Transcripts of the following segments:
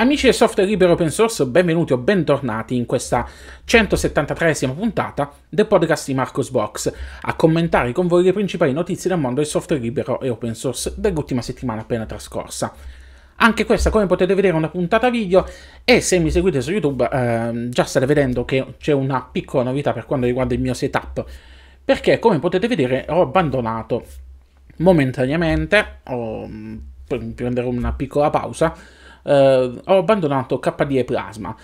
Amici del software libero open source, benvenuti o bentornati in questa 173esima puntata del podcast di Marcos Box a commentare con voi le principali notizie del mondo del software libero e open source dell'ultima settimana appena trascorsa. Anche questa, come potete vedere, è una puntata video e se mi seguite su YouTube eh, già state vedendo che c'è una piccola novità per quanto riguarda il mio setup, perché come potete vedere ho abbandonato momentaneamente, ho, mm, prenderò una piccola pausa, eh, ho abbandonato KDE Plasma.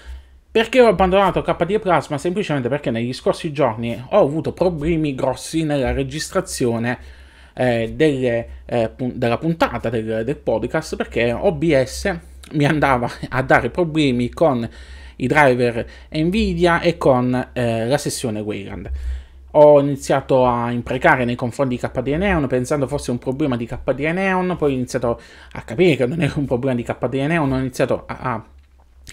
Perché ho abbandonato KDE Plasma? Semplicemente perché negli scorsi giorni ho avuto problemi grossi nella registrazione eh, delle, eh, pun della puntata del, del podcast perché OBS mi andava a dare problemi con i driver Nvidia e con eh, la sessione Wayland ho iniziato a imprecare nei confronti di KDE Neon pensando fosse un problema di KDE Neon, poi ho iniziato a capire che non era un problema di KDE Neon, ho iniziato a, a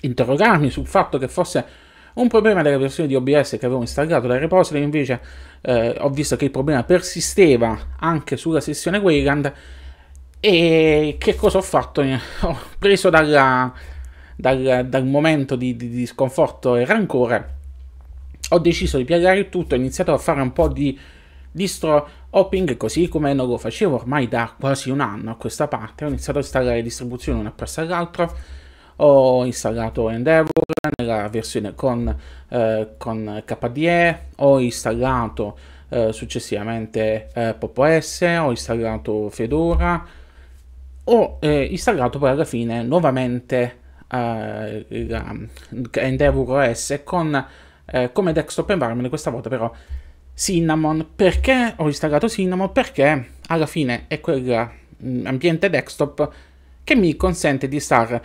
interrogarmi sul fatto che fosse un problema della versione di OBS che avevo installato dal repository, invece eh, ho visto che il problema persisteva anche sulla sessione Wayland e che cosa ho fatto? Ho preso dalla, dal, dal, momento di, di, di sconforto e rancore ho deciso di piegare il tutto, ho iniziato a fare un po' di distro hopping così come non lo facevo ormai da quasi un anno a questa parte ho iniziato a installare distribuzioni una presso l'altra, ho installato Endeavor nella versione con, eh, con KDE ho installato eh, successivamente eh, PopOS ho installato Fedora ho eh, installato poi alla fine nuovamente eh, Endeavor OS con eh, come desktop environment questa volta però Cinnamon. Perché ho installato Cinnamon? Perché alla fine è quell'ambiente mm, desktop che mi consente di stare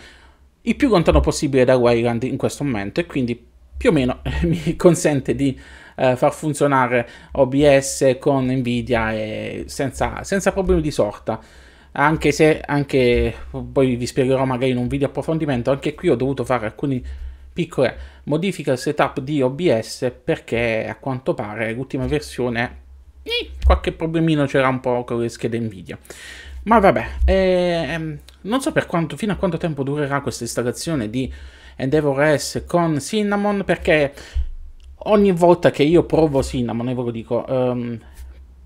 il più lontano possibile da Wayland in questo momento e quindi più o meno mi consente di eh, far funzionare OBS con Nvidia senza, senza, problemi di sorta. Anche se, anche, poi vi spiegherò magari in un video approfondimento, anche qui ho dovuto fare alcuni piccola modifica al setup di OBS perché a quanto pare l'ultima versione eh, qualche problemino c'era un po' con le schede Nvidia. Ma vabbè, ehm, non so quanto, fino a quanto tempo durerà questa installazione di Endeavor S con Cinnamon perché ogni volta che io provo Cinnamon, e ve lo dico, ehm,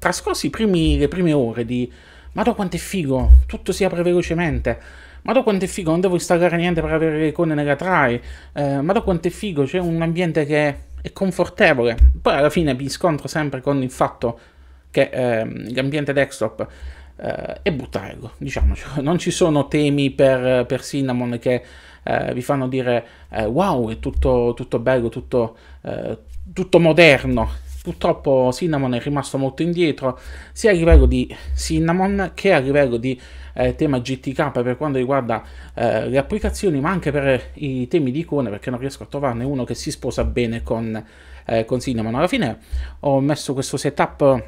trascorsi primi, le prime ore di... Ma quanto è figo, tutto si apre velocemente ma da quanto è figo, non devo installare niente per avere le icone nella try, eh, ma da quanto è figo, c'è un ambiente che è confortevole. Poi alla fine mi scontro sempre con il fatto che eh, l'ambiente desktop eh, è buttarlo, diciamoci. Non ci sono temi per, per Cinnamon che eh, vi fanno dire eh, wow, è tutto, tutto bello, tutto, eh, tutto moderno Purtroppo Cinnamon è rimasto molto indietro sia a livello di Cinnamon che a livello di eh, tema GTK per quanto riguarda eh, le applicazioni ma anche per i temi di icone perché non riesco a trovarne uno che si sposa bene con, eh, con Cinnamon. Alla fine ho messo questo setup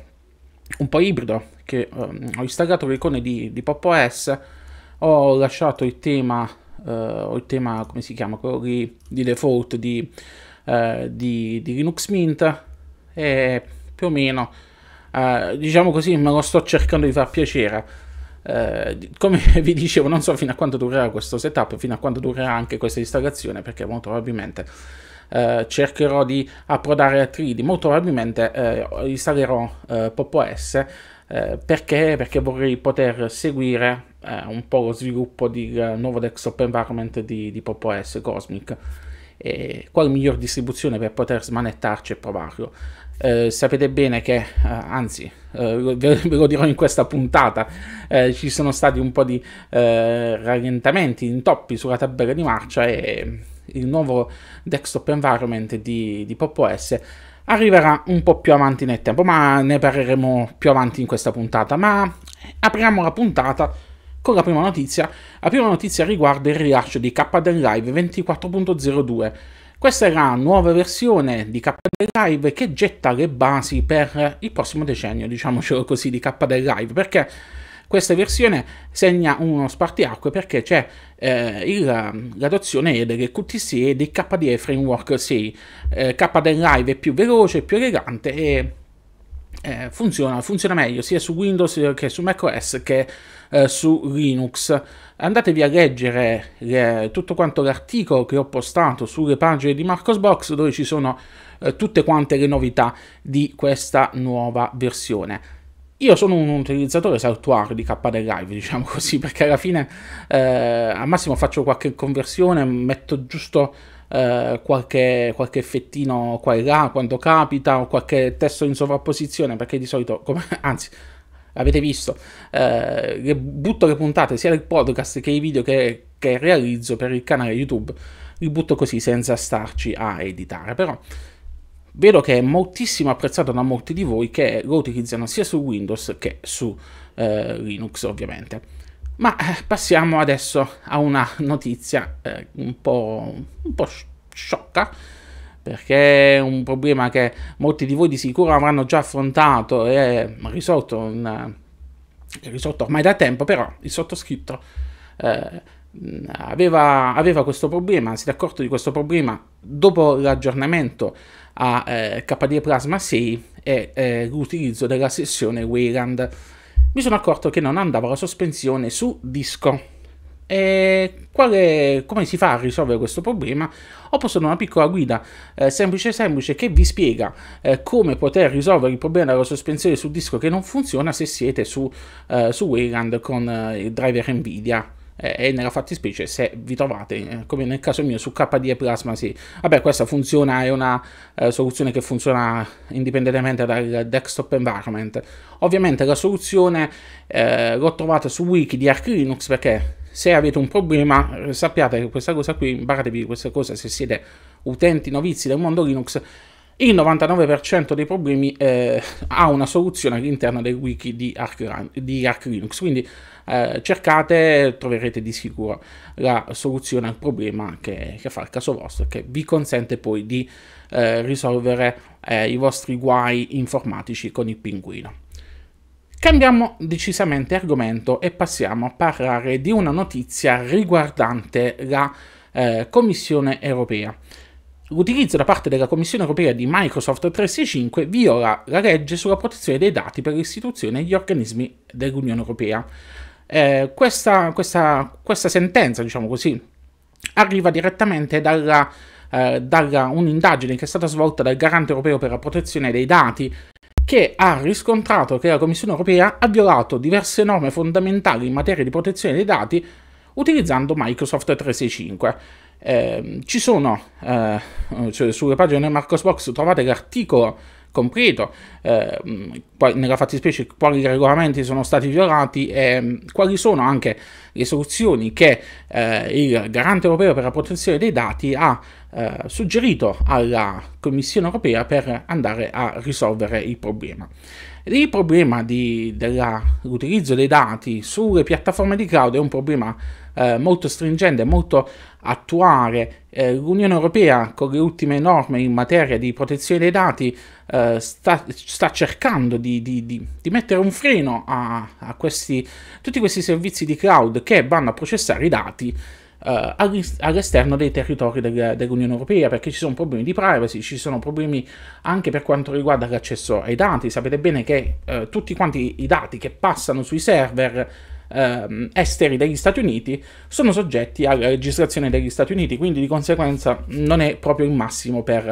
un po' ibrido che ehm, ho installato le icone di, di Pop OS, ho lasciato il tema, eh, il tema come si chiama, quello di, di default di, eh, di, di Linux Mint e più o meno, eh, diciamo così, me lo sto cercando di far piacere. Eh, come vi dicevo, non so fino a quanto durerà questo setup, fino a quanto durerà anche questa installazione, perché molto probabilmente eh, cercherò di approdare a 3D, molto probabilmente eh, installerò eh, PopOS eh, perché? perché? vorrei poter seguire eh, un po' lo sviluppo del nuovo desktop environment di, di PopOS Cosmic e quale miglior distribuzione per poter smanettarci e provarlo. Eh, sapete bene che, eh, anzi, eh, ve, lo dirò in questa puntata, eh, ci sono stati un po' di eh, rallentamenti, intoppi sulla tabella di marcia e il nuovo desktop environment di, di Pop OS arriverà un po' più avanti nel tempo, ma ne parleremo più avanti in questa puntata. Ma apriamo la puntata con la prima notizia. La prima notizia riguarda il rilascio di KDen Live 24.02 questa è la nuova versione di KD Live che getta le basi per il prossimo decennio, diciamocelo così, di KD Live, perché questa versione segna uno spartiacque perché c'è eh, l'adozione delle QTC e di KDE Framework 6. Eh, KDE Live è più veloce, più elegante e eh, funziona, funziona meglio sia su Windows eh, che su macOS che eh, su Linux. Andatevi a leggere le, eh, tutto quanto l'articolo che ho postato sulle pagine di Marcosbox dove ci sono eh, tutte quante le novità di questa nuova versione. Io sono un utilizzatore saltuario di KDE Live, diciamo così, perché alla fine eh, al massimo faccio qualche conversione, metto giusto eh, qualche, qualche effettino qua e là quando capita o qualche testo in sovrapposizione perché di solito, come, anzi avete visto, eh, butto le puntate sia del podcast che i video che, che realizzo per il canale YouTube, li butto così senza starci a editare, però vedo che è moltissimo apprezzato da molti di voi che lo utilizzano sia su Windows che su eh, Linux ovviamente. Ma eh, passiamo adesso a una notizia eh, un, po', un po' sciocca, perché è un problema che molti di voi di sicuro avranno già affrontato e risolto, un, risolto ormai da tempo, però il sottoscritto eh, aveva, aveva, questo problema, si è accorto di questo problema dopo l'aggiornamento a eh, KDE Plasma 6 e eh, l'utilizzo della sessione Wayland mi sono accorto che non andava la sospensione su disco. E quale, come si fa a risolvere questo problema? Ho postato una piccola guida eh, semplice semplice che vi spiega eh, come poter risolvere il problema della sospensione su disco che non funziona se siete su, eh, su Wayland con eh, il driver Nvidia e nella fattispecie se vi trovate, eh, come nel caso mio, su KDE Plasma sì. Vabbè, questa funziona, è una eh, soluzione che funziona indipendentemente dal desktop environment. Ovviamente la soluzione eh, l'ho trovata su wiki di Arch Linux perché se avete un problema sappiate che questa cosa qui, imparatevi questa cosa se siete utenti novizi del mondo Linux, il 99% dei problemi eh, ha una soluzione all'interno del wiki di Arch, di Arch Linux, quindi eh, cercate, troverete di sicuro la soluzione al problema che, che fa il caso vostro, che vi consente poi di eh, risolvere eh, i vostri guai informatici con il pinguino. Cambiamo decisamente argomento e passiamo a parlare di una notizia riguardante la eh, Commissione europea. L'utilizzo da parte della Commissione europea di Microsoft 365 viola la legge sulla protezione dei dati per le istituzioni e gli organismi dell'Unione europea. Eh, questa, questa, questa, sentenza, diciamo così, arriva direttamente dalla, eh, dalla un'indagine che è stata svolta dal Garante europeo per la protezione dei dati che ha riscontrato che la Commissione europea ha violato diverse norme fondamentali in materia di protezione dei dati utilizzando Microsoft 365. Eh, ci sono eh, cioè sulle pagine del Marcosbox trovate l'articolo completo, eh, mm, poi nella fattispecie quali regolamenti sono stati violati e mm, quali sono anche le soluzioni che eh, il garante europeo per la protezione dei dati ha eh, suggerito alla Commissione europea per andare a risolvere il problema. Il problema dell'utilizzo dei dati sulle piattaforme di cloud è un problema eh, molto stringente, molto attuale. Eh, L'Unione Europea con le ultime norme in materia di protezione dei dati eh, sta, sta, cercando di, di, di, di, mettere un freno a, a questi, tutti questi servizi di cloud che vanno a processare i dati eh, all'esterno dei territori del, dell'Unione Europea, perché ci sono problemi di privacy, ci sono problemi anche per quanto riguarda l'accesso ai dati. Sapete bene che eh, tutti quanti i dati che passano sui server eh, esteri degli Stati Uniti sono soggetti alla legislazione degli Stati Uniti, quindi di conseguenza non è proprio il massimo per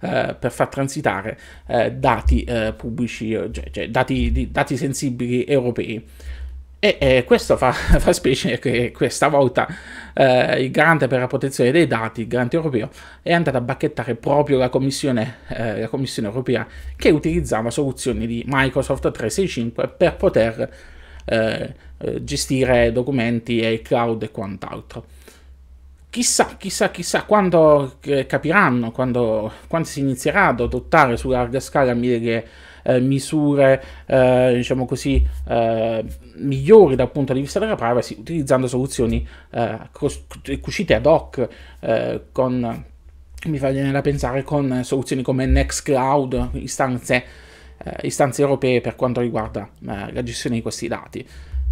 eh, per far transitare eh, dati eh, pubblici, cioè, cioè dati, di, dati, sensibili europei. E, e questo fa, fa, specie che questa volta eh, il garante per la protezione dei dati, il garante europeo, è andato a bacchettare proprio la Commissione, eh, la Commissione europea che utilizzava soluzioni di Microsoft 365 per poter eh, eh, gestire documenti e cloud e quant'altro chissà, chissà, chissà quando eh, capiranno, quando, quando si inizierà ad adottare su larga scala mille eh, misure, eh, diciamo così, eh, migliori dal punto di vista della privacy, utilizzando soluzioni eh, cucite ad hoc eh, con mi fa venire da pensare con soluzioni come Nextcloud, istanze, eh, istanze europee per quanto riguarda eh, la gestione di questi dati.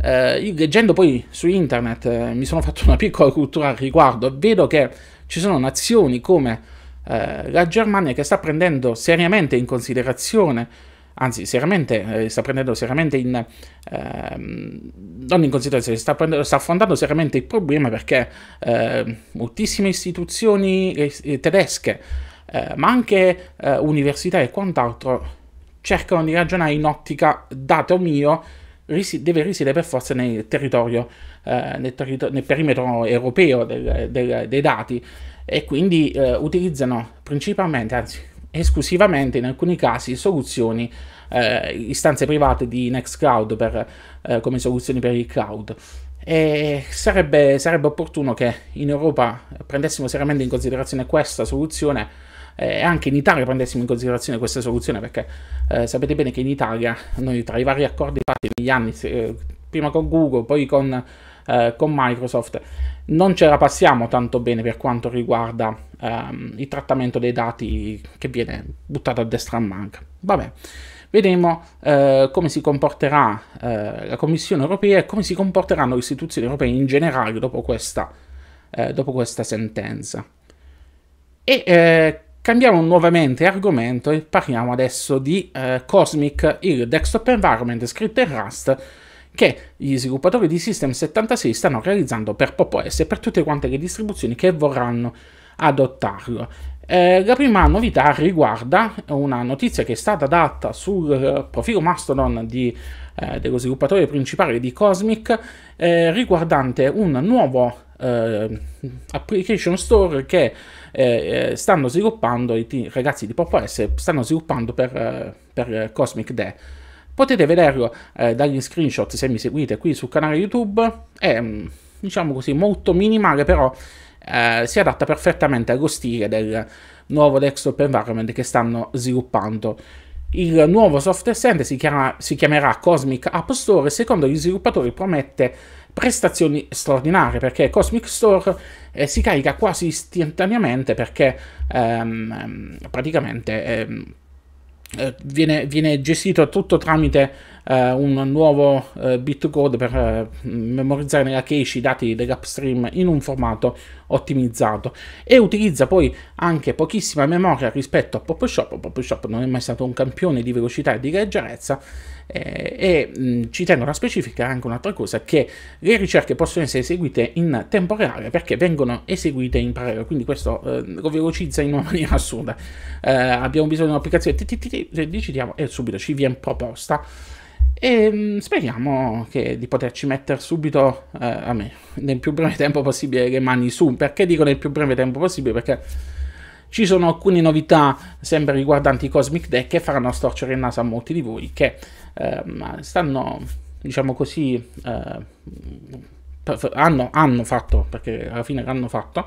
Eh, io leggendo poi su internet mi sono fatto una piccola cultura al riguardo vedo che ci sono nazioni come la Germania che sta prendendo seriamente in considerazione anzi seriamente, eh, sta prendendo seriamente in, eh, non in considerazione, sta, prendendo, sta, affrontando seriamente il problema perché eh, moltissime istituzioni eh, tedesche, eh, ma anche eh, università e quant'altro, cercano di ragionare in ottica dato mio, risi deve risiedere per forza nel territorio, nel, territor nel, perimetro europeo del, del, dei dati e quindi utilizzano principalmente, anzi esclusivamente in alcuni casi soluzioni, eh, istanze private di Nextcloud per, eh, come soluzioni per il cloud. E sarebbe, sarebbe, opportuno che in Europa prendessimo seriamente in considerazione questa soluzione eh, e anche in Italia prendessimo in considerazione questa soluzione perché eh, sapete bene che in Italia noi tra i vari accordi fatti negli anni, eh, prima con Google, poi con, con Microsoft, non ce la passiamo tanto bene per quanto riguarda ehm, il trattamento dei dati che viene buttato a destra a manca. Vabbè, vedremo eh, come si comporterà eh, la Commissione europea e come si comporteranno le istituzioni europee in generale dopo questa, eh, dopo questa sentenza. E eh, cambiamo nuovamente argomento e parliamo adesso di eh, Cosmic, il desktop environment scritto in Rust che gli sviluppatori di System76 stanno realizzando per Pop! OS e per tutte quante le distribuzioni che vorranno adottarlo. Eh, la prima novità riguarda una notizia che è stata data sul eh, profilo Mastodon di, eh, dello sviluppatore principale di Cosmic eh, riguardante un nuovo eh, application store che eh, stanno sviluppando i ragazzi di Pop! OS stanno sviluppando per, per Cosmic Day Potete vederlo eh, dagli screenshot se mi seguite qui sul canale YouTube, è mm, diciamo così molto minimale però eh, si adatta perfettamente allo stile del nuovo desktop environment che stanno sviluppando. Il nuovo software center si, chiama, si chiamerà Cosmic App Store e secondo gli sviluppatori promette prestazioni straordinarie perché Cosmic Store eh, si carica quasi istantaneamente perché ehm, praticamente ehm, eh, viene, viene gestito tutto tramite un nuovo bitcode per memorizzare nella cache i dati dell'upstream in un formato ottimizzato e utilizza poi anche pochissima memoria rispetto a PopShop. PopShop non è mai stato un campione di velocità e di leggerezza eh, e mh, ci tengo a specificare anche un'altra cosa che le ricerche possono essere eseguite in tempo reale perché vengono eseguite in parallelo, quindi questo eh, lo velocizza in una maniera assurda. Eh, abbiamo bisogno di un'applicazione TTT, decidiamo e subito ci viene proposta e ehm, speriamo che, di poterci mettere subito, eh, a me, nel più breve tempo possibile le mani su. Perché dico nel più breve tempo possibile? Perché ci sono alcune novità sempre riguardanti i Cosmic Deck che faranno storcere il naso a molti di voi che eh, stanno, diciamo così, eh, hanno, hanno, fatto, perché alla fine l'hanno fatto,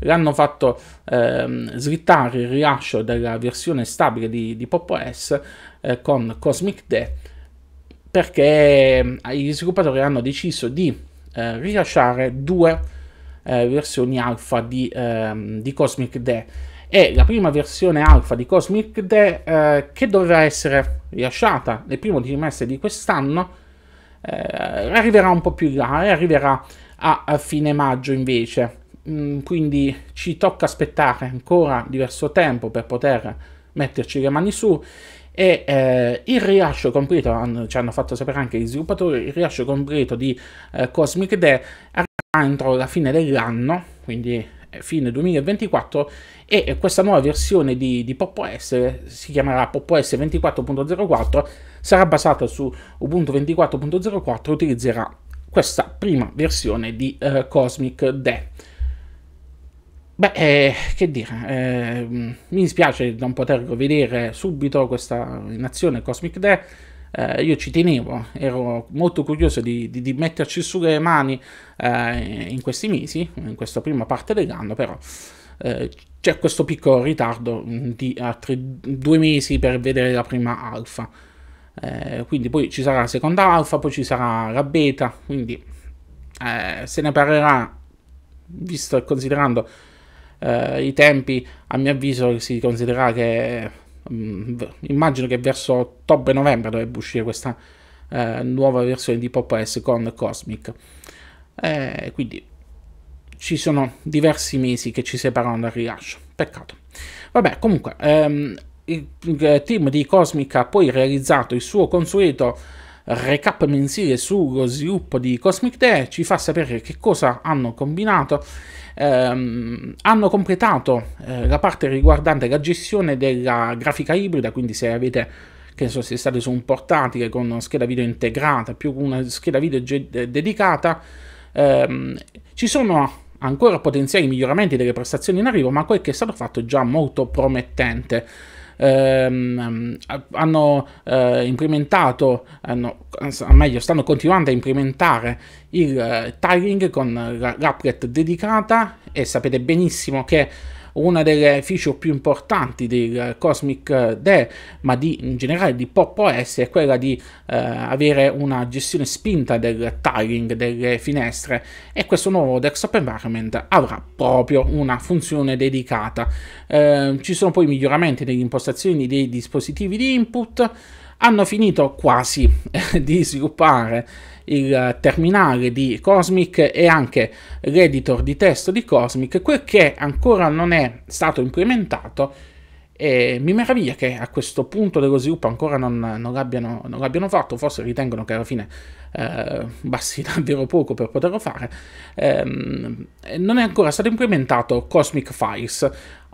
l'hanno fatto ehm, slittare il rilascio della versione stabile di, di Pop OS eh, con Cosmic Deck perché gli eh, sviluppatori hanno deciso di eh, rilasciare due eh, versioni alfa di, ehm, di, Cosmic Day. E la prima versione alfa di Cosmic Day eh, che doveva essere rilasciata nel primo trimestre di quest'anno eh, arriverà un po' più in là e eh, arriverà a, a, fine maggio invece. Mm, quindi ci tocca aspettare ancora diverso tempo per poter metterci le mani su e eh, il rilascio completo, hanno, ci hanno fatto sapere anche gli sviluppatori, il rilascio completo di eh, Cosmic Day arriverà entro la fine dell'anno, quindi eh, fine 2024 e eh, questa nuova versione di, di Pop OS si chiamerà Pop OS 24.04 sarà basata su Ubuntu 24.04 e utilizzerà questa prima versione di eh, Cosmic Day Beh, eh, che dire, eh, mi dispiace non poter vedere subito questa in azione Cosmic Day. Eh, io ci tenevo, ero molto curioso di, di, di metterci su le mani eh, in questi mesi, in questa prima parte dell'anno, però eh, c'è questo piccolo ritardo mm, di altri due mesi per vedere la prima alfa. Eh, quindi poi ci sarà la seconda alfa, poi ci sarà la beta, quindi se ne parlerà, visto e considerando eh, i tempi a mio avviso si considera che mh, mm, immagino che verso ottobre-novembre dovrebbe uscire questa eh, nuova versione di Pop OS con Cosmic. Eh, quindi ci sono diversi mesi che ci separano dal rilascio. Peccato. Vabbè, comunque, ehm, il, il team di Cosmic ha poi realizzato il suo consueto recap mensile sullo sviluppo di Cosmic Day, ci fa sapere che cosa hanno combinato. Um, hanno completato eh, la parte riguardante la gestione della grafica ibrida, quindi se avete che so, se state su un portatile con una scheda video integrata più una scheda video dedicata, ehm, ci sono ancora potenziali miglioramenti delle prestazioni in arrivo, ma quel che è stato fatto è già molto promettente. Ehm, ehm, hanno eh, implementato, hanno, eh, meglio, stanno continuando a implementare il eh, tiling con l'applet dedicata e sapete benissimo che una delle feature più importanti del eh, Cosmic eh, De, ma di, in generale di Pop OS, è quella di eh, avere una gestione spinta del tiling delle finestre e questo nuovo desktop environment avrà proprio una funzione dedicata. Eh, ci sono poi miglioramenti nelle impostazioni dei dispositivi di input, hanno finito quasi eh, di sviluppare il eh, terminale di Cosmic e anche l'editor di testo di Cosmic, quel che ancora non è stato implementato e mi meraviglia che a questo punto dello sviluppo ancora non, non, l'abbiano, non l'abbiano, fatto, forse ritengono che alla fine eh, basti davvero poco per poterlo fare. Eh, non è ancora stato implementato Cosmic Files.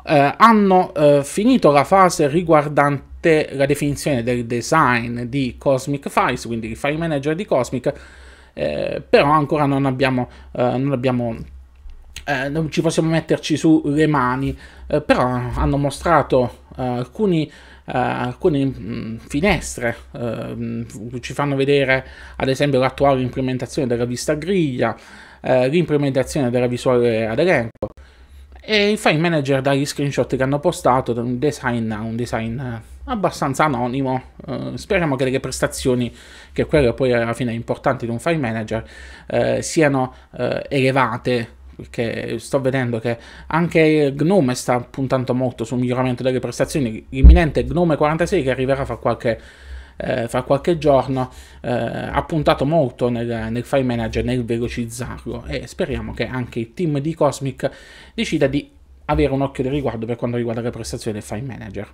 Eh, hanno eh, finito la fase riguardante parte la definizione del design di Cosmic Files, quindi il file manager di Cosmic, eh, però ancora non abbiamo, eh, non abbiamo eh, non ci possiamo metterci sulle mani, eh, però hanno mostrato eh, alcuni, eh, alcune mh, mm, finestre, mh, eh, ci fanno vedere ad esempio l'attuale implementazione della vista griglia, eh, l'implementazione della visuale ad elenco e il file manager dagli screenshot che hanno postato, un design, un design abbastanza anonimo. Uh, speriamo che le prestazioni, che quello poi alla fine è importante di un file manager, uh, siano uh, elevate. Perché sto vedendo che anche Gnome sta puntando molto sul miglioramento delle prestazioni. L'imminente Gnome 46 che arriverà fra qualche, fra qualche giorno ha puntato molto nel, nel file manager, nel velocizzarlo. E speriamo che anche il team di Cosmic decida di avere un occhio di riguardo per quanto riguarda le prestazioni del file manager.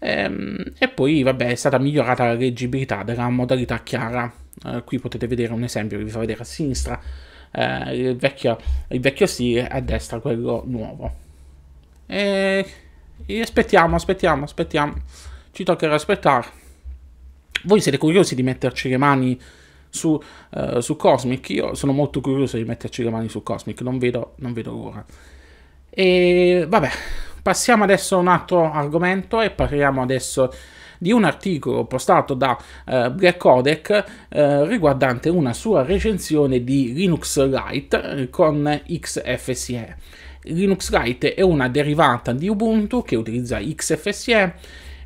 Ehm, e poi vabbè è stata migliorata la leggibilità della modalità chiara. Eh, qui potete vedere un esempio che vi fa vedere a sinistra eh, il vecchio, il, vecchio, stile, a destra quello nuovo. E, e aspettiamo, aspettiamo, aspettiamo. Ci toccherà aspettare. Voi siete curiosi di metterci le mani su, uh, su, Cosmic. Io sono molto curioso di metterci le mani su Cosmic, non vedo, non vedo l'ora. E vabbè, Passiamo adesso a un altro argomento e parliamo adesso di un articolo postato da eh, Black Codec eh, riguardante una sua recensione di Linux Lite eh, con XFSE. Linux Lite è una derivata di Ubuntu che utilizza XFSE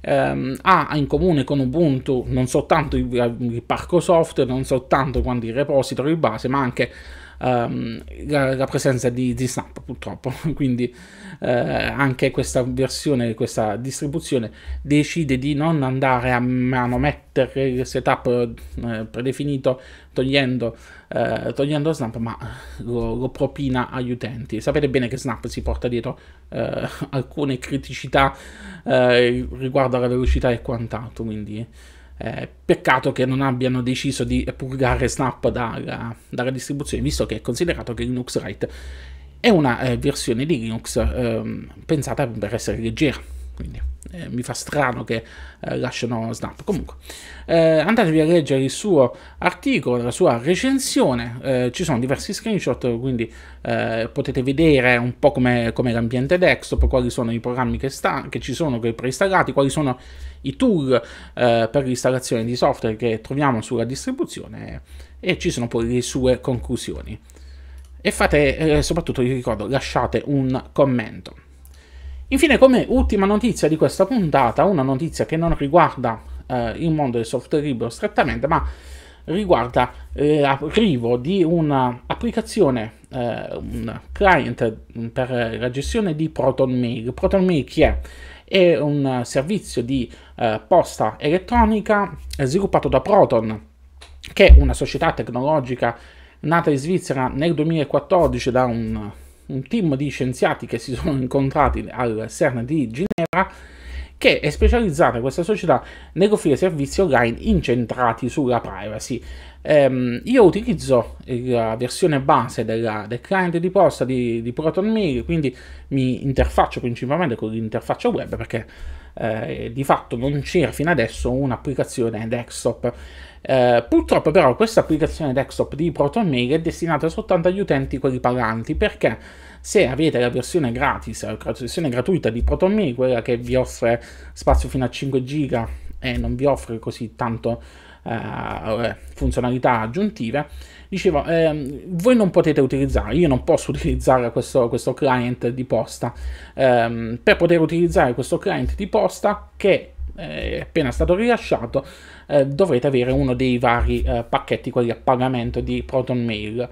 Ehm, ha in comune con Ubuntu non soltanto il, il parco software, non soltanto quando il repository base, ma anche um, la, la, presenza di, di Snap purtroppo, quindi eh, anche questa versione, questa distribuzione decide di non andare a manomettere il setup eh, predefinito togliendo, eh, togliendo Snap, ma lo, lo, propina agli utenti. Sapete bene che Snap si porta dietro eh, alcune criticità eh, riguardo alla velocità e quant'altro, quindi... Eh, peccato che non abbiano deciso di purgare Snap dalla, eh, dalla distribuzione, visto che è considerato che Linux Write è una eh, versione di Linux eh, pensata per essere leggera quindi eh, mi fa strano che eh, lasciano Snap. Comunque, eh, andatevi a leggere il suo articolo, la sua recensione, eh, ci sono diversi screenshot, quindi eh, potete vedere un po' come com l'ambiente desktop, quali sono i programmi che, sta, che ci sono che preinstallati, quali sono i tool eh, per l'installazione di software che troviamo sulla distribuzione e ci sono poi le sue conclusioni. E fate, soprattutto vi ricordo, lasciate un commento. Infine, come ultima notizia di questa puntata, una notizia che non riguarda eh, il mondo del software libero strettamente, ma riguarda eh, l'arrivo di un'applicazione, eh, un client per la gestione di ProtonMail. ProtonMail chi è? È un servizio di eh, posta elettronica eh, sviluppato da Proton, che è una società tecnologica nata in Svizzera nel 2014 da un un team di scienziati che si sono incontrati al CERN di Ginevra che è specializzata questa società offrire servizi online incentrati sulla privacy. Ehm, io utilizzo eh, la versione base della, del client di posta di, di ProtonMail, quindi mi interfaccio principalmente con l'interfaccia web perché eh, di fatto non c'era fino adesso un'applicazione desktop. Eh, purtroppo però questa applicazione desktop di ProtonMail è destinata soltanto agli utenti quelli paganti perché se avete la versione gratis, la versione gratuita di ProtonMail, quella che vi offre spazio fino a 5 giga e non vi offre così tanto eh, funzionalità aggiuntive, diceva eh, voi non potete utilizzare, io non posso utilizzare questo, questo client di posta, eh, per poter utilizzare questo client di posta che eh, è appena stato rilasciato eh, dovrete avere uno dei vari eh, pacchetti, quelli a pagamento di Proton Mail.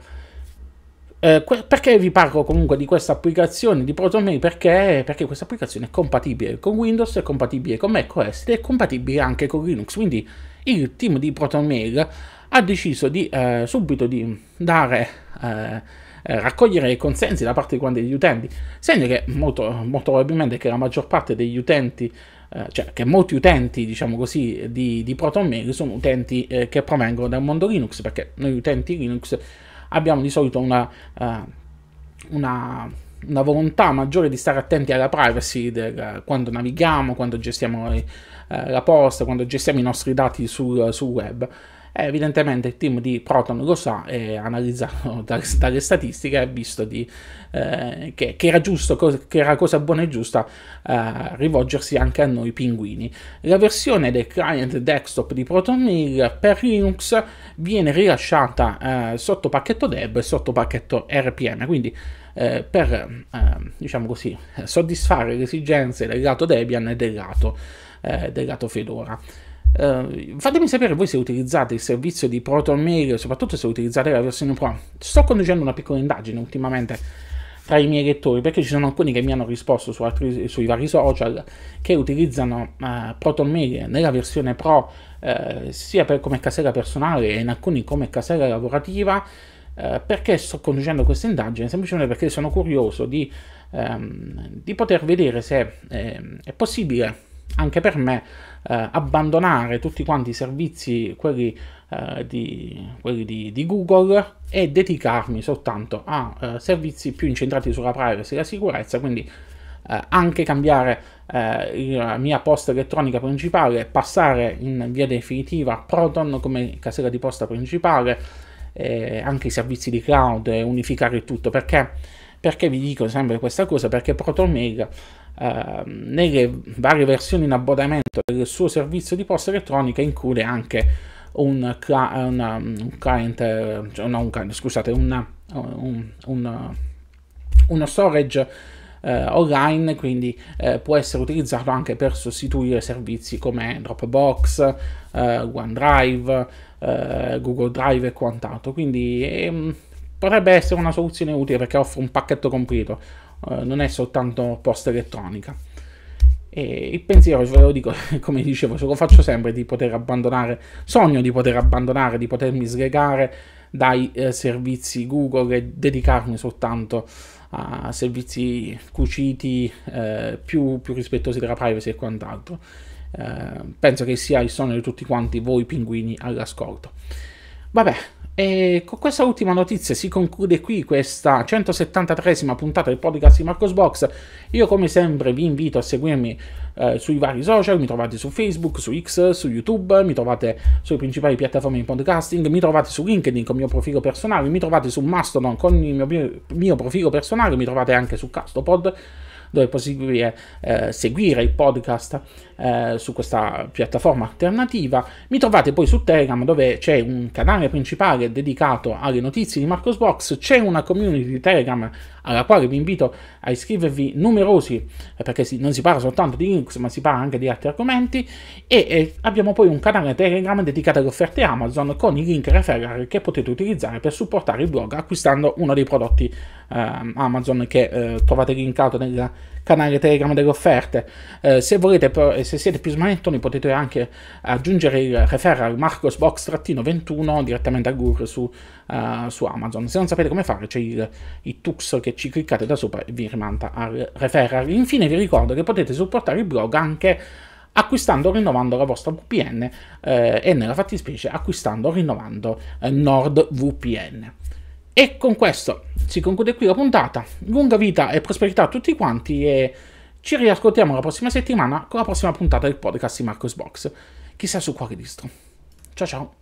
Eh, perché vi parlo comunque di questa applicazione di ProtonMail? Perché, perché questa applicazione è compatibile con Windows, è compatibile con macOS ed è compatibile anche con Linux. Quindi il team di ProtonMail ha deciso di eh, subito di dare, eh, eh, raccogliere i consensi da parte di quanti degli utenti, segno che molto, molto probabilmente che la maggior parte degli utenti eh, cioè che molti utenti, diciamo così, di, di Proton sono utenti eh, che provengono dal mondo Linux, perché noi utenti Linux abbiamo di solito una, eh, una, una volontà maggiore di stare attenti alla privacy del, quando navighiamo, quando gestiamo eh, la posta, quando gestiamo i nostri dati sul, sul web. E eh, evidentemente il team di Proton lo sa e analizzato da, dalle statistiche ha visto di, eh, che, che, era giusto, che era cosa buona e giusta eh, rivolgersi anche a noi pinguini. La versione del client desktop di Proton Mill per Linux viene rilasciata eh, sotto pacchetto deb e sotto pacchetto RPM, quindi eh, per ehm, diciamo così, soddisfare le esigenze del lato Debian e del lato, eh, del lato Fedora. Uh, fatemi sapere voi se utilizzate il servizio di ProtonMail, soprattutto se utilizzate la versione Pro. Sto conducendo una piccola indagine ultimamente tra i miei lettori perché ci sono alcuni che mi hanno risposto su altri, sui vari social che utilizzano uh, eh, ProtonMail nella versione Pro uh, sia per, come casella personale e in alcuni come casella lavorativa eh, perché sto conducendo questa indagine? Semplicemente perché sono curioso di, ehm, di poter vedere se ehm, è possibile anche per me eh, abbandonare tutti quanti i servizi, quelli, eh, di, quelli di, di, Google, e dedicarmi soltanto a eh, servizi più incentrati sulla privacy e la sicurezza, quindi eh, anche cambiare eh, la mia posta elettronica principale, passare in via definitiva a Proton come casella di posta principale, anche i servizi di cloud, unificare tutto, perché perché vi dico sempre questa cosa? Perché ProtonMail eh, nelle varie versioni in abbonamento del suo servizio di posta elettronica include anche un, cla- una, un client, cioè, no, un client, scusate, una, un, un, uno storage eh, online, quindi eh, può essere utilizzato anche per sostituire servizi come Dropbox, eh, OneDrive, eh, Google Drive e quant'altro. Quindi ehm, potrebbe essere una soluzione utile perché offre un pacchetto completo eh, non è soltanto posta elettronica. E il pensiero, ve lo dico, come dicevo, ce lo faccio sempre di poter abbandonare, sogno di poter abbandonare, di potermi slegare dai eh, servizi Google e dedicarmi soltanto a servizi cuciti eh, più, più, rispettosi della privacy e quant'altro. Eh, penso che sia il sogno di tutti quanti voi pinguini all'ascolto. Vabbè, e con questa ultima notizia si conclude qui questa 173esima puntata del podcast di Marcos Box. Io come sempre vi invito a seguirmi eh, sui vari social, mi trovate su Facebook, su X, su YouTube, mi trovate sulle principali piattaforme di podcasting, mi trovate su LinkedIn con il mio profilo personale, mi trovate su Mastodon con il mio, mio profilo personale, mi trovate anche su Castopod dove è possibile eh, seguire il podcast eh, su questa piattaforma alternativa. Mi trovate poi su Telegram dove c'è un canale principale dedicato alle notizie di Marcosbox, c'è una community di Telegram alla quale vi invito a iscrivervi numerosi, perché non si parla soltanto di Linux, ma si parla anche di altri argomenti, e abbiamo poi un canale Telegram dedicato alle offerte Amazon con i link referral che potete utilizzare per supportare il blog acquistando uno dei prodotti ehm, Amazon che eh, trovate linkato nella canale Telegram delle offerte. Eh, se volete, se siete più smanettoni, potete anche aggiungere il referral marcosbox-21 direttamente a Google su, uh, su, Amazon. Se non sapete come fare, c'è il, il tux che ci cliccate da sopra e vi rimanda al referral. Infine vi ricordo che potete supportare il blog anche acquistando o rinnovando la vostra VPN eh, e nella fattispecie acquistando o rinnovando eh, NordVPN. E con questo si conclude qui la puntata. Lunga vita e prosperità a tutti quanti e ci riascoltiamo la prossima settimana con la prossima puntata del podcast di Marcos Box. Chissà su quale distro. Ciao ciao.